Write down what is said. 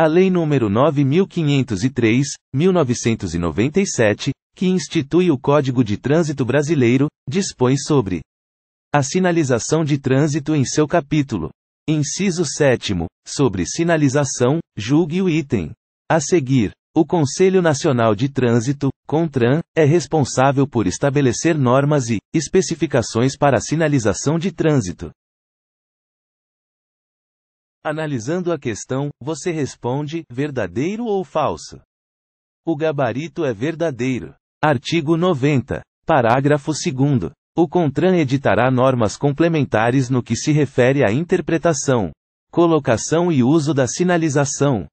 A Lei nº 9.503, 1997, que institui o Código de Trânsito Brasileiro, dispõe sobre a sinalização de trânsito em seu capítulo. Inciso 7. Sobre sinalização, julgue o item. A seguir, o Conselho Nacional de Trânsito, CONTRAN, é responsável por estabelecer normas e especificações para a sinalização de trânsito. Analisando a questão, você responde: verdadeiro ou falso? O gabarito é verdadeiro. Artigo 90. Parágrafo 2. O CONTRAN editará normas complementares no que se refere à interpretação, colocação e uso da sinalização,